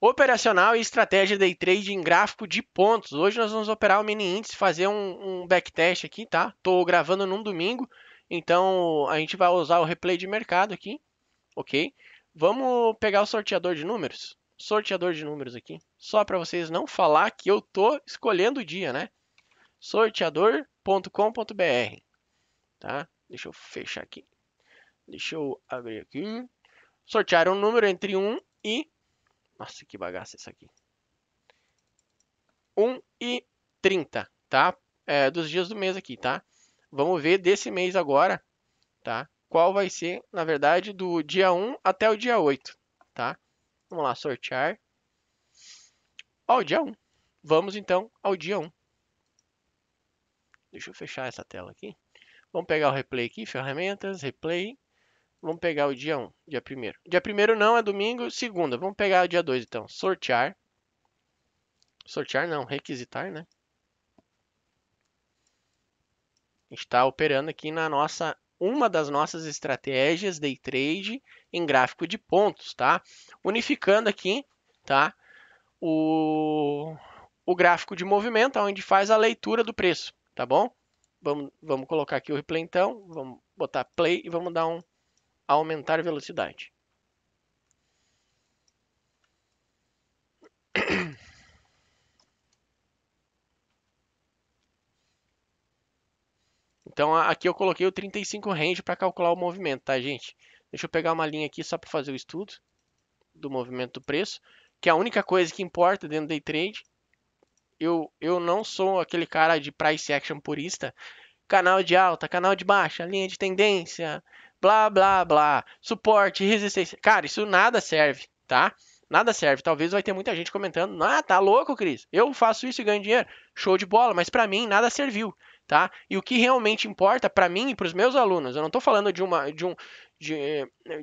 Operacional e estratégia day trade em gráfico de pontos. Hoje nós vamos operar o mini índice, fazer um, um backtest aqui, tá? Tô gravando num domingo, então a gente vai usar o replay de mercado aqui, ok? Vamos pegar o sorteador de números. Sorteador de números aqui, só para vocês não falar que eu tô escolhendo o dia, né? Sorteador.com.br, tá? Deixa eu fechar aqui. Deixa eu abrir aqui. Sortear um número entre 1 e nossa, que bagaça isso aqui. 1 e 30, tá? É, dos dias do mês aqui, tá? Vamos ver desse mês agora, tá? Qual vai ser, na verdade, do dia 1 até o dia 8, tá? Vamos lá, sortear. Ó, o dia 1. Vamos, então, ao dia 1. Deixa eu fechar essa tela aqui. Vamos pegar o replay aqui, ferramentas, replay. Vamos pegar o dia 1, dia 1 Dia 1 não, é domingo, segunda. Vamos pegar o dia 2, então. Sortear. Sortear não, requisitar, né? A gente está operando aqui na nossa uma das nossas estratégias day trade em gráfico de pontos, tá? Unificando aqui, tá? O, o gráfico de movimento, onde faz a leitura do preço, tá bom? Vamos, vamos colocar aqui o replay então, vamos botar play e vamos dar um aumentar velocidade. Então aqui eu coloquei o 35 range para calcular o movimento, tá gente? Deixa eu pegar uma linha aqui só para fazer o estudo do movimento do preço, que é a única coisa que importa dentro do day trade. Eu, eu não sou aquele cara de price action purista, canal de alta, canal de baixa, linha de tendência, blá blá blá, suporte, resistência. Cara, isso nada serve, tá? Nada serve. Talvez vai ter muita gente comentando: "Ah, tá louco, Cris. Eu faço isso e ganho dinheiro". Show de bola, mas para mim nada serviu, tá? E o que realmente importa para mim e para os meus alunos, eu não estou falando de uma de um de,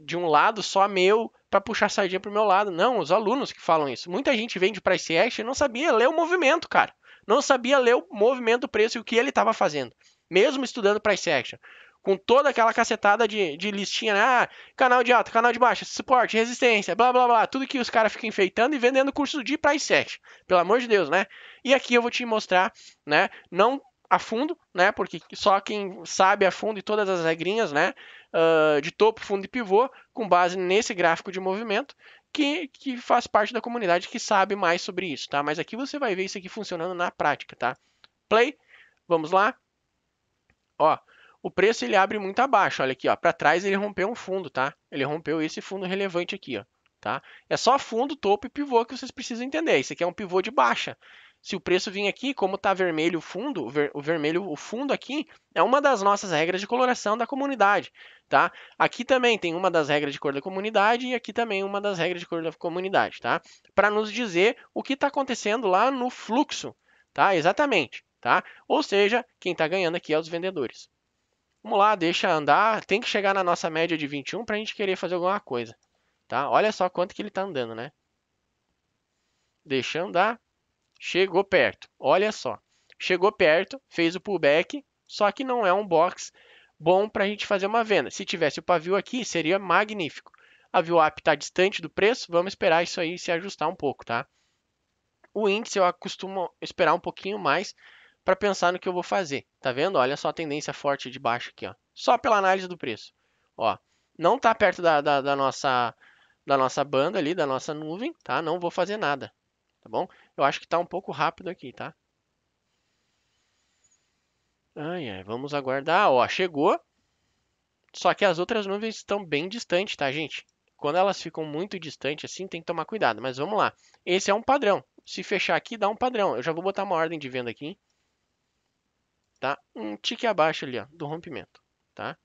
de um lado só meu para puxar a sardinha pro meu lado, não, os alunos que falam isso. Muita gente vende price action e não sabia ler o movimento, cara. Não sabia ler o movimento do preço e o que ele estava fazendo, mesmo estudando price action com toda aquela cacetada de, de listinha, né? Ah, canal de alta, canal de baixa, suporte, resistência, blá blá blá, tudo que os caras ficam enfeitando e vendendo curso do dia para Pelo amor de Deus, né? E aqui eu vou te mostrar, né? Não a fundo, né? Porque só quem sabe a fundo e todas as regrinhas, né? Uh, de topo, fundo e pivô, com base nesse gráfico de movimento, que, que faz parte da comunidade que sabe mais sobre isso, tá? Mas aqui você vai ver isso aqui funcionando na prática, tá? Play, vamos lá. Ó, o preço ele abre muito abaixo, olha aqui, ó, para trás ele rompeu um fundo, tá? Ele rompeu esse fundo relevante aqui, ó, tá? É só fundo, topo e pivô que vocês precisam entender. Isso aqui é um pivô de baixa. Se o preço vir aqui, como tá vermelho o fundo, o, o vermelho o fundo aqui é uma das nossas regras de coloração da comunidade, tá? Aqui também tem uma das regras de cor da comunidade e aqui também uma das regras de cor da comunidade, tá? Para nos dizer o que está acontecendo lá no fluxo, tá? Exatamente, tá? Ou seja, quem está ganhando aqui é os vendedores. Vamos lá, deixa andar. Tem que chegar na nossa média de 21 para a gente querer fazer alguma coisa. Tá? Olha só quanto que ele está andando, né? Deixa andar. Chegou perto. Olha só. Chegou perto, fez o pullback, só que não é um box bom para a gente fazer uma venda. Se tivesse o pavio aqui, seria magnífico. A view up está distante do preço, vamos esperar isso aí se ajustar um pouco, tá? O índice eu costumo esperar um pouquinho mais, para pensar no que eu vou fazer. Tá vendo? Olha só a tendência forte de baixo aqui, ó. Só pela análise do preço. Ó, não tá perto da, da, da nossa da nossa banda ali, da nossa nuvem, tá? Não vou fazer nada, tá bom? Eu acho que tá um pouco rápido aqui, tá? Ai, ai, vamos aguardar. Ó, chegou. Só que as outras nuvens estão bem distantes, tá, gente? Quando elas ficam muito distantes assim, tem que tomar cuidado. Mas vamos lá. Esse é um padrão. Se fechar aqui, dá um padrão. Eu já vou botar uma ordem de venda aqui tá? Um tique abaixo ali, ó, do rompimento, tá?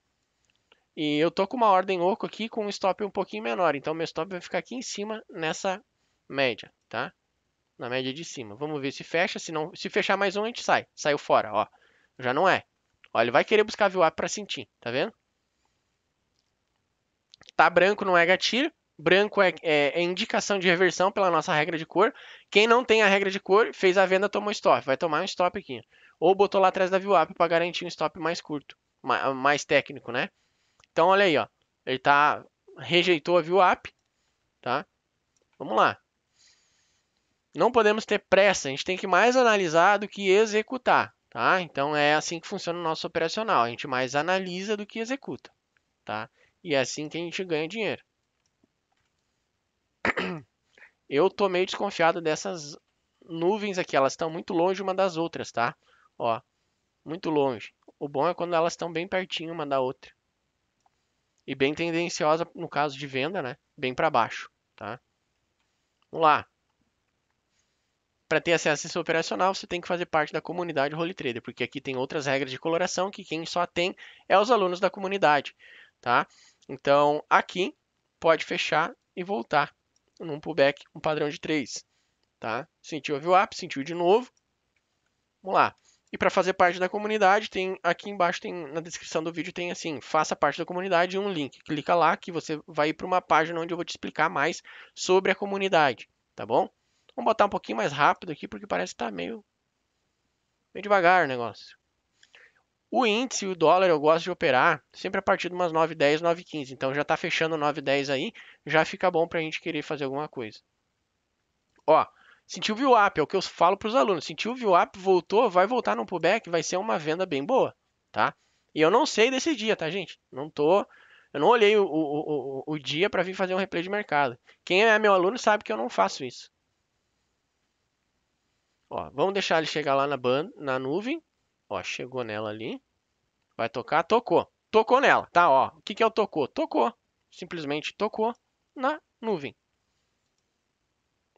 E eu tô com uma ordem oco aqui com um stop um pouquinho menor, então meu stop vai ficar aqui em cima nessa média, tá? Na média de cima. Vamos ver se fecha, se não, se fechar mais um a gente sai. Saiu fora, ó. Já não é. Olha, ele vai querer buscar up para sentir, tá vendo? Tá branco não é gatilho, branco é, é, é, indicação de reversão pela nossa regra de cor. Quem não tem a regra de cor, fez a venda, tomou stop. Vai tomar um stop aqui ou botou lá atrás da VWAP para garantir um stop mais curto, mais técnico, né? Então olha aí, ó, ele tá rejeitou a VWAP, tá? Vamos lá. Não podemos ter pressa, a gente tem que mais analisar do que executar, tá? Então é assim que funciona o nosso operacional, a gente mais analisa do que executa, tá? E é assim que a gente ganha dinheiro. Eu tô meio desconfiado dessas nuvens aqui, elas estão muito longe uma das outras, tá? Ó, muito longe. O bom é quando elas estão bem pertinho uma da outra. E bem tendenciosa no caso de venda, né? Bem para baixo, tá? Vamos lá. Para ter acesso a esse operacional, você tem que fazer parte da comunidade Holy Trader, porque aqui tem outras regras de coloração que quem só tem é os alunos da comunidade, tá? Então, aqui pode fechar e voltar num pullback, um padrão de 3, tá? Sentiu, viu o up, sentiu de novo. Vamos lá. E para fazer parte da comunidade, tem aqui embaixo tem na descrição do vídeo tem assim, faça parte da comunidade, um link. Clica lá que você vai para uma página onde eu vou te explicar mais sobre a comunidade, tá bom? Vamos botar um pouquinho mais rápido aqui porque parece que tá meio meio devagar o negócio. O índice, o dólar, eu gosto de operar sempre a partir de umas 9,10, 9,15. Então já está fechando 9,10 aí, já fica bom para a gente querer fazer alguma coisa. Ó, Sentiu o view up, é o que eu falo para os alunos. Sentiu o view up, voltou, vai voltar no pullback, vai ser uma venda bem boa, tá? E eu não sei desse dia, tá, gente? Não tô, eu não olhei o, o, o, o dia para vir fazer um replay de mercado. Quem é meu aluno sabe que eu não faço isso. Ó, vamos deixar ele chegar lá na, ban na nuvem. Ó, chegou nela ali. Vai tocar, tocou. Tocou nela, tá? Ó, o que que é o tocou? Tocou. Simplesmente tocou na nuvem.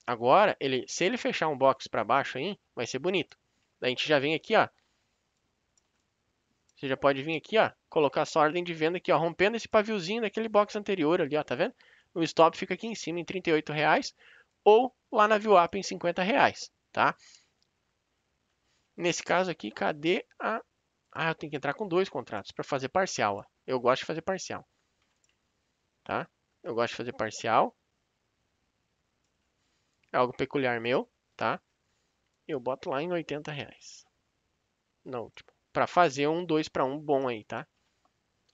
Agora, ele, se ele fechar um box para baixo aí, vai ser bonito. Daí a gente já vem aqui, ó. Você já pode vir aqui, ó, colocar sua ordem de venda aqui, ó, rompendo esse paviozinho daquele box anterior ali, ó, tá vendo? O stop fica aqui em cima em R$ reais ou lá na VWAP em R$ reais, tá? Nesse caso aqui, cadê a... Ah, eu tenho que entrar com dois contratos para fazer parcial, ó. Eu gosto de fazer parcial, tá? Eu gosto de fazer parcial é algo peculiar meu, tá? Eu boto lá em 80 reais. Não, tipo, para fazer um 2 para 1 bom aí, tá?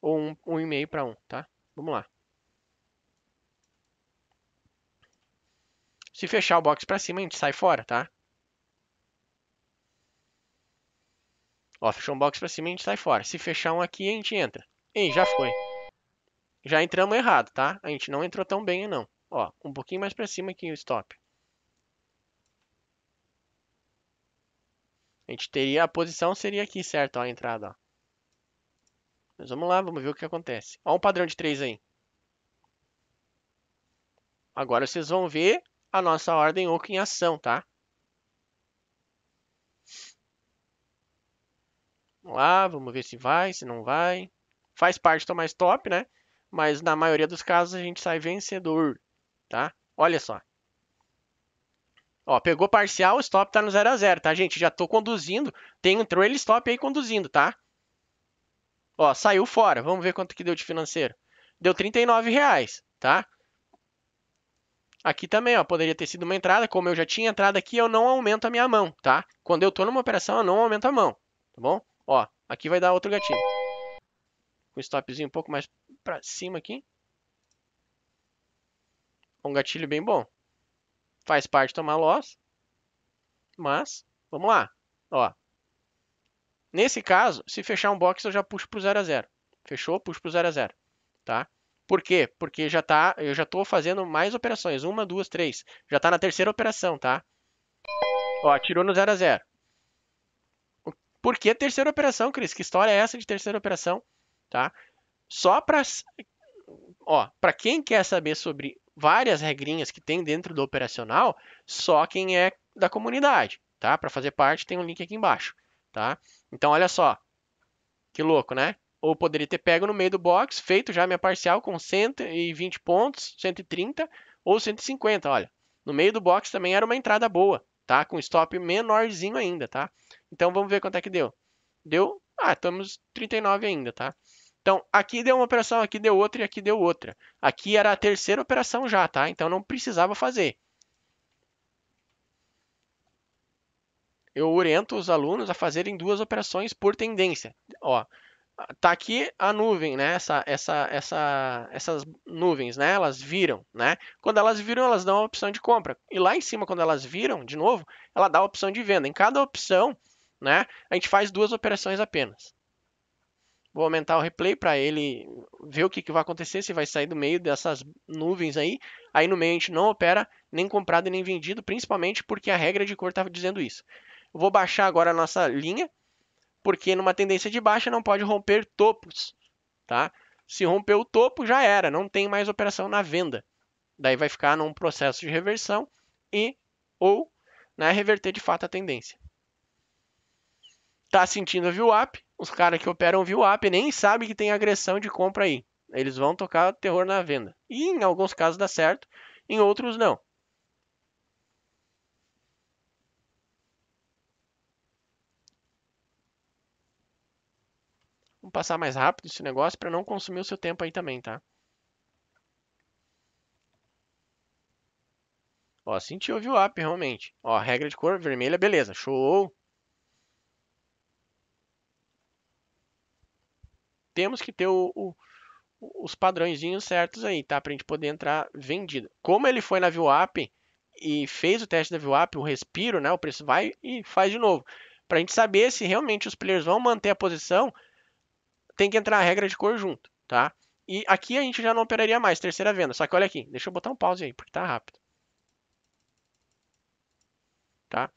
Ou um 1,5 um para 1, tá? Vamos lá. Se fechar o box para cima, a gente sai fora, tá? Ó, fechou um box para cima, a gente sai fora. Se fechar um aqui, a gente entra. Ei, já foi. Já entramos errado, tá? A gente não entrou tão bem, não. Ó, um pouquinho mais para cima aqui o stop. A gente teria, a posição seria aqui, certo? Ó, a entrada, ó. Mas vamos lá, vamos ver o que acontece. Olha um padrão de 3 aí. Agora vocês vão ver a nossa ordem oca em ação, tá? Vamos lá, vamos ver se vai, se não vai. Faz parte tomar stop, né? Mas na maioria dos casos a gente sai vencedor, tá? Olha só. Ó, pegou parcial, o stop tá no 0 a 0 tá, gente? Já tô conduzindo, tem um trail stop aí conduzindo, tá? Ó, saiu fora. Vamos ver quanto que deu de financeiro. Deu 39 reais, tá? Aqui também, ó, poderia ter sido uma entrada. Como eu já tinha entrado aqui, eu não aumento a minha mão, tá? Quando eu tô numa operação, eu não aumento a mão, tá bom? Ó, aqui vai dar outro gatilho. Um stopzinho um pouco mais pra cima aqui. Um gatilho bem bom. Faz parte tomar loss. Mas, vamos lá. Ó. Nesse caso, se fechar um box, eu já puxo para o 0 a 0. Fechou? Puxo para o 0 a 0, tá? Por quê? Porque já tá, eu já tô fazendo mais operações, uma, duas, três. Já está na terceira operação, tá? Ó, tirou no 0 a 0. Por que terceira operação, Cris? Que história é essa de terceira operação, tá? Só para ó, para quem quer saber sobre várias regrinhas que tem dentro do operacional, só quem é da comunidade, tá? Para fazer parte tem um link aqui embaixo, tá? Então olha só, que louco, né? Ou poderia ter pego no meio do box, feito já minha parcial com 120 pontos, 130 ou 150, olha. No meio do box também era uma entrada boa, tá? Com stop menorzinho ainda, tá? Então vamos ver quanto é que deu. Deu, ah, estamos 39 ainda, tá? Então, aqui deu uma operação, aqui deu outra e aqui deu outra. Aqui era a terceira operação já, tá? Então, não precisava fazer. Eu oriento os alunos a fazerem duas operações por tendência. Ó, tá aqui a nuvem, né? Essa, essa, essa, essas nuvens, né? Elas viram, né? Quando elas viram, elas dão a opção de compra. E lá em cima, quando elas viram, de novo, ela dá a opção de venda. Em cada opção, né? A gente faz duas operações apenas. Vou aumentar o replay para ele ver o que, que vai acontecer, se vai sair do meio dessas nuvens aí. Aí no meio a gente não opera nem comprado nem vendido, principalmente porque a regra de cor estava dizendo isso. vou baixar agora a nossa linha, porque numa tendência de baixa não pode romper topos, tá? Se romper o topo, já era, não tem mais operação na venda. Daí vai ficar num processo de reversão e ou né, reverter de fato a tendência tá sentindo a VWAP, os caras que operam VWAP nem sabem que tem agressão de compra aí. Eles vão tocar terror na venda. E em alguns casos dá certo, em outros não. Vamos passar mais rápido esse negócio para não consumir o seu tempo aí também, tá? Ó, sentiu o VWAP realmente. Ó, regra de cor vermelha, beleza, show. temos que ter o, o, os padrõezinhos certos aí, tá? Para a gente poder entrar vendido. Como ele foi na VWAP e fez o teste da VWAP, o respiro, né? O preço vai e faz de novo. Para a gente saber se realmente os players vão manter a posição, tem que entrar a regra de cor junto, tá? E aqui a gente já não operaria mais, terceira venda. Só que olha aqui, deixa eu botar um pause aí, porque tá rápido. Tá?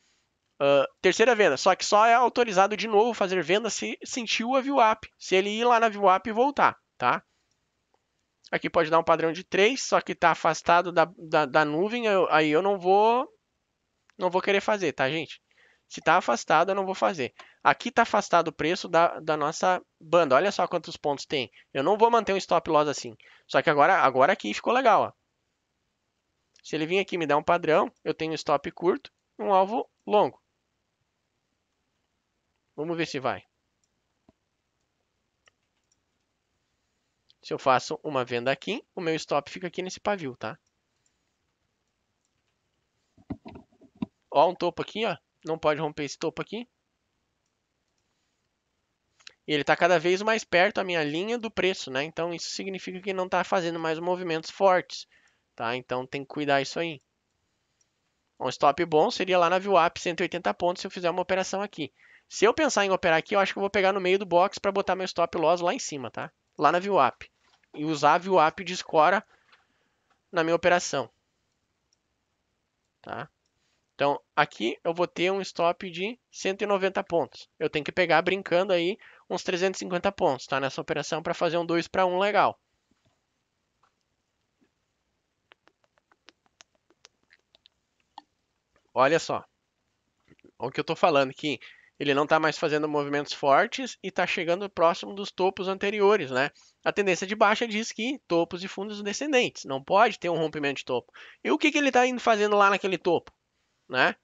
Uh, terceira venda, só que só é autorizado de novo fazer venda se sentiu a VWAP, se ele ir lá na VWAP e voltar, tá? Aqui pode dar um padrão de 3, só que está afastado da, da, da nuvem, eu, aí eu não vou não vou querer fazer, tá, gente? Se está afastado, eu não vou fazer. Aqui está afastado o preço da, da nossa banda. Olha só quantos pontos tem. Eu não vou manter um stop loss assim. Só que agora, agora aqui ficou legal. Ó. Se ele vir aqui e me dar um padrão, eu tenho um stop curto e um alvo longo. Vamos ver se vai. Se eu faço uma venda aqui, o meu stop fica aqui nesse pavio, tá? Ó, um topo aqui, ó. Não pode romper esse topo aqui. E ele está cada vez mais perto da minha linha do preço, né? Então, isso significa que não está fazendo mais movimentos fortes, tá? Então, tem que cuidar isso aí. Um stop bom seria lá na VWAP 180 pontos se eu fizer uma operação aqui. Se eu pensar em operar aqui, eu acho que eu vou pegar no meio do box para botar meu stop loss lá em cima, tá? Lá na VWAP. E usar a VWAP de escora na minha operação. Tá? Então, aqui eu vou ter um stop de 190 pontos. Eu tenho que pegar brincando aí uns 350 pontos, tá? Nessa operação para fazer um 2 para 1 legal. Olha só. o que eu estou falando aqui ele não está mais fazendo movimentos fortes e está chegando próximo dos topos anteriores, né? A tendência de baixa diz que topos e fundos descendentes, não pode ter um rompimento de topo. E o que, que ele está fazendo lá naquele topo, né?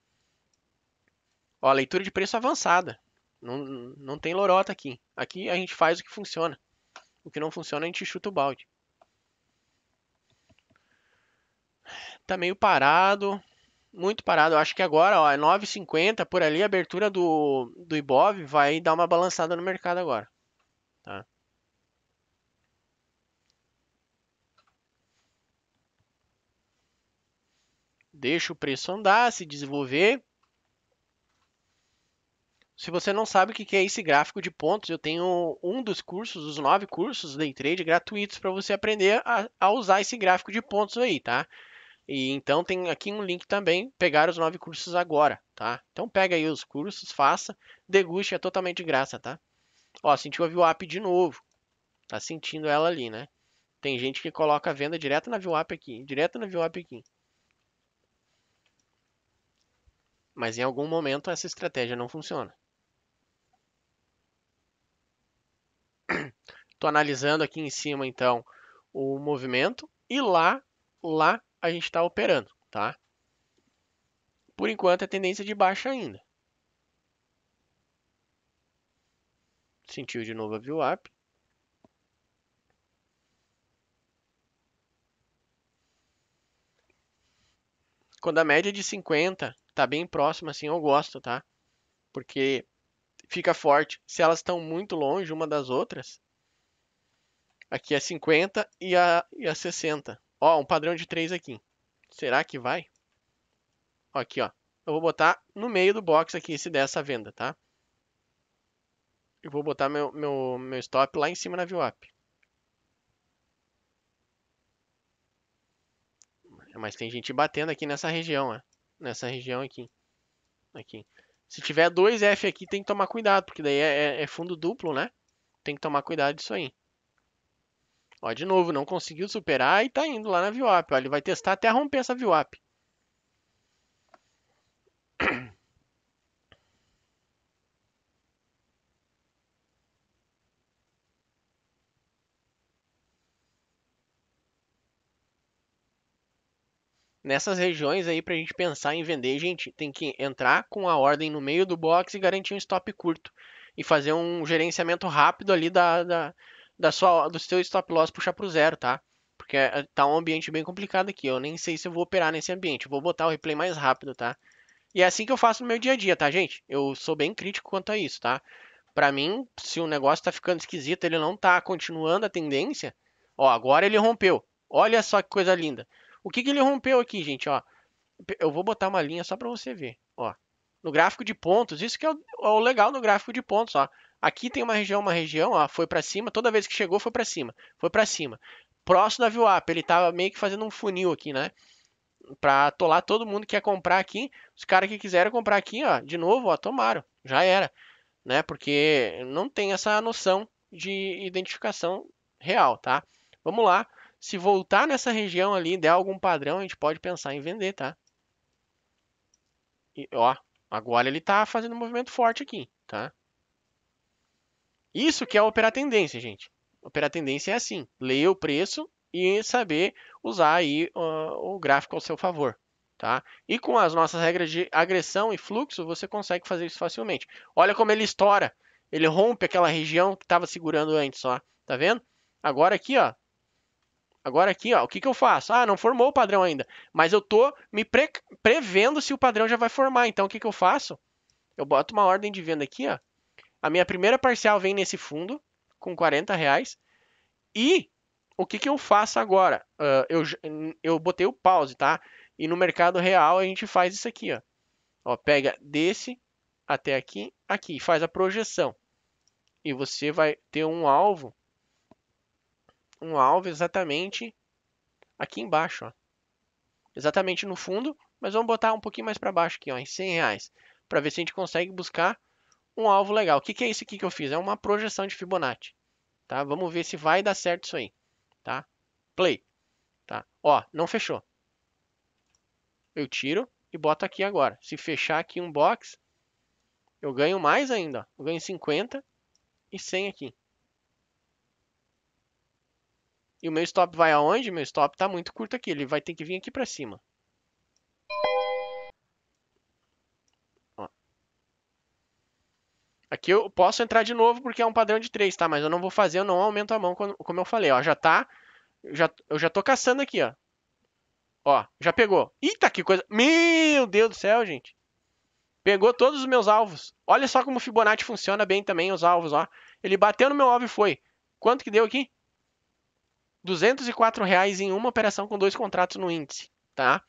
Ó, leitura de preço avançada. Não, não tem lorota aqui. Aqui a gente faz o que funciona. O que não funciona a gente chuta o balde. Tá meio parado muito parado. Eu acho que agora, ó, é 9,50 por ali, a abertura do, do Ibov vai dar uma balançada no mercado agora. Tá? Deixa o preço andar, se desenvolver. Se você não sabe o que é esse gráfico de pontos, eu tenho um dos cursos, os nove cursos de Trade gratuitos para você aprender a, a usar esse gráfico de pontos aí, tá? E então tem aqui um link também, pegar os nove cursos agora, tá? Então pega aí os cursos, faça, deguste, é totalmente de graça, tá? Ó, sentiu a VWAP de novo. Tá sentindo ela ali, né? Tem gente que coloca a venda direto na VWAP aqui, direto na VWAP aqui. Mas em algum momento essa estratégia não funciona. tô analisando aqui em cima, então, o movimento. E lá, lá a gente está operando, tá? Por enquanto é tendência de baixa ainda. Sentiu de novo a view up. Quando a média é de 50 tá bem próxima, assim eu gosto, tá? Porque fica forte. Se elas estão muito longe uma das outras, aqui é 50 e a, e a 60. Ó, um padrão de 3 aqui. Será que vai? Ó, aqui, ó. Eu vou botar no meio do box aqui esse dessa venda, tá? Eu vou botar meu, meu, meu stop lá em cima na VWAP. Mas tem gente batendo aqui nessa região, ó. É. Nessa região aqui. Aqui. Se tiver 2F aqui, tem que tomar cuidado, porque daí é, é, é fundo duplo, né? Tem que tomar cuidado disso aí. Ó, de novo, não conseguiu superar e está indo lá na VWAP. Ó, ele vai testar até romper essa VWAP. Nessas regiões aí, para a gente pensar em vender, gente, tem que entrar com a ordem no meio do box e garantir um stop curto. E fazer um gerenciamento rápido ali da, da da sua, do seu stop loss puxar para o zero, tá? Porque é, tá um ambiente bem complicado aqui. Eu nem sei se eu vou operar nesse ambiente. Vou botar o replay mais rápido, tá? E é assim que eu faço no meu dia a dia, tá, gente? Eu sou bem crítico quanto a isso, tá? Pra mim, se o negócio tá ficando esquisito, ele não tá continuando a tendência. Ó, agora ele rompeu. Olha só que coisa linda. O que, que ele rompeu aqui, gente, ó? Eu vou botar uma linha só pra você ver, ó. No gráfico de pontos, isso que é o, é legal no gráfico de pontos, ó. Aqui tem uma região, uma região, ó, foi para cima, toda vez que chegou foi para cima, foi para cima. Próximo da VWAP, ele tava tá meio que fazendo um funil aqui, né? Pra atolar todo mundo que quer comprar aqui. Os caras que quiseram comprar aqui, ó, de novo, ó, tomaram, já era, né? Porque não tem essa noção de identificação real, tá? Vamos lá. Se voltar nessa região ali, der algum padrão, a gente pode pensar em vender, tá? E, ó, agora ele tá fazendo um movimento forte aqui, tá? Isso que é operar tendência, gente. Operar tendência é assim: ler o preço e saber usar aí uh, o gráfico ao seu favor. Tá? E com as nossas regras de agressão e fluxo, você consegue fazer isso facilmente. Olha como ele estoura. Ele rompe aquela região que estava segurando antes, ó. Tá vendo? Agora aqui, ó. Agora aqui, ó. O que, que eu faço? Ah, não formou o padrão ainda. Mas eu tô me pre prevendo se o padrão já vai formar. Então, o que, que eu faço? Eu boto uma ordem de venda aqui, ó. A minha primeira parcial vem nesse fundo, com 40 reais. E o que, que eu faço agora? Uh, eu, eu botei o pause, tá? E no mercado real a gente faz isso aqui, ó. ó pega desse até aqui, aqui, faz a projeção. E você vai ter um alvo, um alvo exatamente aqui embaixo, ó. Exatamente no fundo, mas vamos botar um pouquinho mais para baixo aqui, ó, em 100 reais, para ver se a gente consegue buscar um alvo legal. O que, que é isso aqui que eu fiz? É uma projeção de Fibonacci, tá? Vamos ver se vai dar certo isso aí, tá? Play, tá? Ó, não fechou. Eu tiro e boto aqui agora. Se fechar aqui um box, eu ganho mais ainda. Ó. Eu ganho 50 e 100 aqui. E o meu stop vai aonde? Meu stop está muito curto aqui. Ele vai ter que vir aqui para cima. Aqui eu posso entrar de novo porque é um padrão de 3, tá? Mas eu não vou fazer, eu não aumento a mão, como eu falei, ó. Já tá... Já, eu já tô caçando aqui, ó. Ó, já pegou. Eita, que coisa... Meu Deus do céu, gente. Pegou todos os meus alvos. Olha só como o Fibonacci funciona bem também, os alvos, ó. Ele bateu no meu alvo e foi. Quanto que deu aqui? R$ 204 reais em uma operação com dois contratos no índice, tá?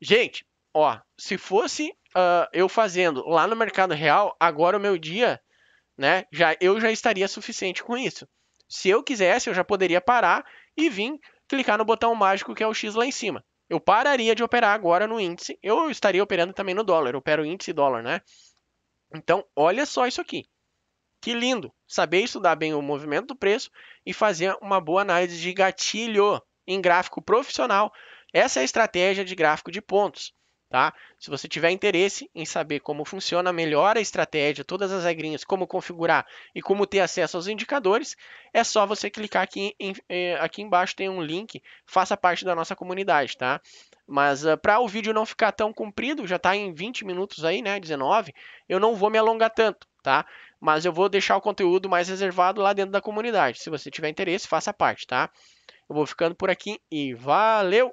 Gente, ó, se fosse uh, eu fazendo lá no mercado real, agora o meu dia, né, já, eu já estaria suficiente com isso. Se eu quisesse, eu já poderia parar e vir clicar no botão mágico que é o X lá em cima. Eu pararia de operar agora no índice, eu estaria operando também no dólar, eu opero índice e dólar, né? Então, olha só isso aqui. Que lindo! Saber estudar bem o movimento do preço e fazer uma boa análise de gatilho em gráfico profissional. Essa é a estratégia de gráfico de pontos. Tá? Se você tiver interesse em saber como funciona melhor a estratégia, todas as regrinhas, como configurar e como ter acesso aos indicadores, é só você clicar aqui, em, é, aqui embaixo, tem um link, faça parte da nossa comunidade, tá? Mas uh, ah, para o vídeo não ficar tão comprido, já está em 20 minutos aí, né, 19, eu não vou me alongar tanto, tá? Mas eu vou deixar o conteúdo mais reservado lá dentro da comunidade. Se você tiver interesse, faça parte, tá? Eu vou ficando por aqui e valeu!